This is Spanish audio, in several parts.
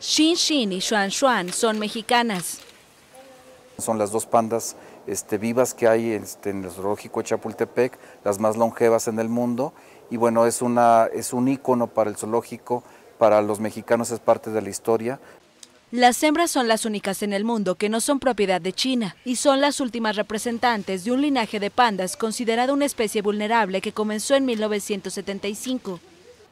Xin Xin y Xuan Xuan son mexicanas. Son las dos pandas este, vivas que hay este, en el zoológico de Chapultepec, las más longevas en el mundo. Y bueno, es, una, es un icono para el zoológico, para los mexicanos es parte de la historia. Las hembras son las únicas en el mundo que no son propiedad de China y son las últimas representantes de un linaje de pandas considerado una especie vulnerable que comenzó en 1975.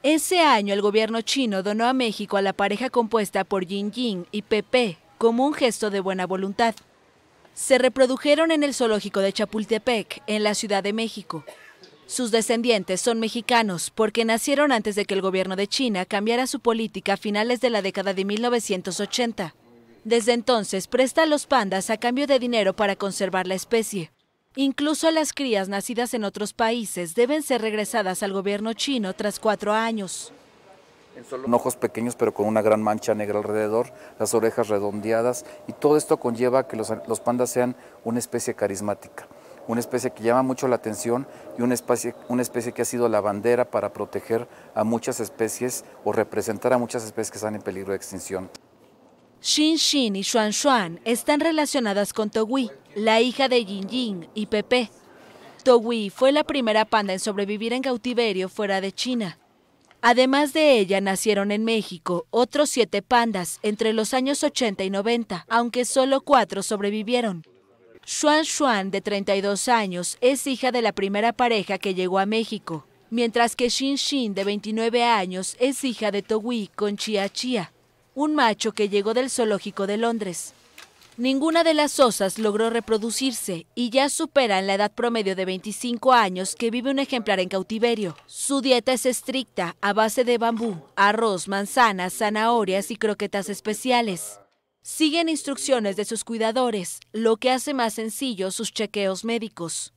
Ese año el gobierno chino donó a México a la pareja compuesta por Jin Jin y Pepe como un gesto de buena voluntad. Se reprodujeron en el zoológico de Chapultepec, en la Ciudad de México. Sus descendientes son mexicanos porque nacieron antes de que el gobierno de China cambiara su política a finales de la década de 1980. Desde entonces presta a los pandas a cambio de dinero para conservar la especie. Incluso las crías nacidas en otros países deben ser regresadas al gobierno chino tras cuatro años. Son ojos pequeños pero con una gran mancha negra alrededor, las orejas redondeadas y todo esto conlleva que los, pandas sean una especie carismática una especie que llama mucho la atención y una especie que ha sido la bandera para proteger a muchas especies o representar a muchas especies que están en peligro de extinción. Xin Xin y Xuan Xuan están relacionadas con Togui, la hija de Yin Yin y Pepe. Togui fue la primera panda en sobrevivir en cautiverio fuera de China. Además de ella, nacieron en México otros siete pandas entre los años 80 y 90, aunque solo cuatro sobrevivieron. Xuan Xuan, de 32 años, es hija de la primera pareja que llegó a México, mientras que Xin Xin, de 29 años, es hija de Togui con Chia Chia un macho que llegó del zoológico de Londres. Ninguna de las osas logró reproducirse y ya superan la edad promedio de 25 años que vive un ejemplar en cautiverio. Su dieta es estricta, a base de bambú, arroz, manzanas, zanahorias y croquetas especiales. Siguen instrucciones de sus cuidadores, lo que hace más sencillo sus chequeos médicos.